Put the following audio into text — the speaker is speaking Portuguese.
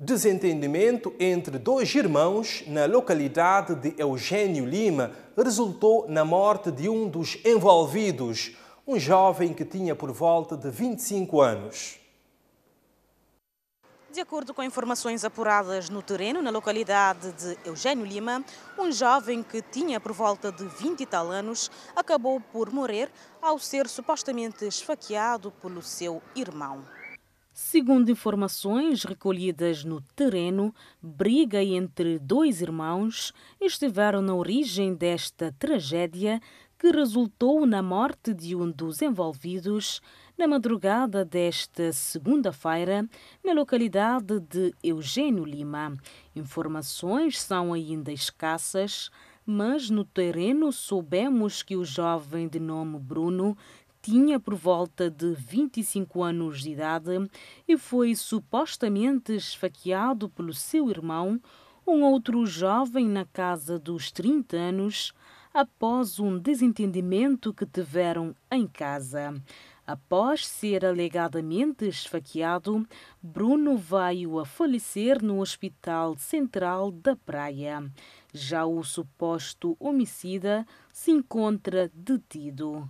Desentendimento entre dois irmãos na localidade de Eugênio Lima resultou na morte de um dos envolvidos, um jovem que tinha por volta de 25 anos. De acordo com informações apuradas no terreno, na localidade de Eugênio Lima, um jovem que tinha por volta de 20 e tal anos acabou por morrer ao ser supostamente esfaqueado pelo seu irmão. Segundo informações recolhidas no terreno, briga entre dois irmãos estiveram na origem desta tragédia que resultou na morte de um dos envolvidos na madrugada desta segunda-feira, na localidade de Eugênio Lima. Informações são ainda escassas, mas no terreno soubemos que o jovem de nome Bruno tinha por volta de 25 anos de idade e foi supostamente esfaqueado pelo seu irmão, um outro jovem na casa dos 30 anos, após um desentendimento que tiveram em casa. Após ser alegadamente esfaqueado, Bruno veio a falecer no Hospital Central da Praia. Já o suposto homicida se encontra detido.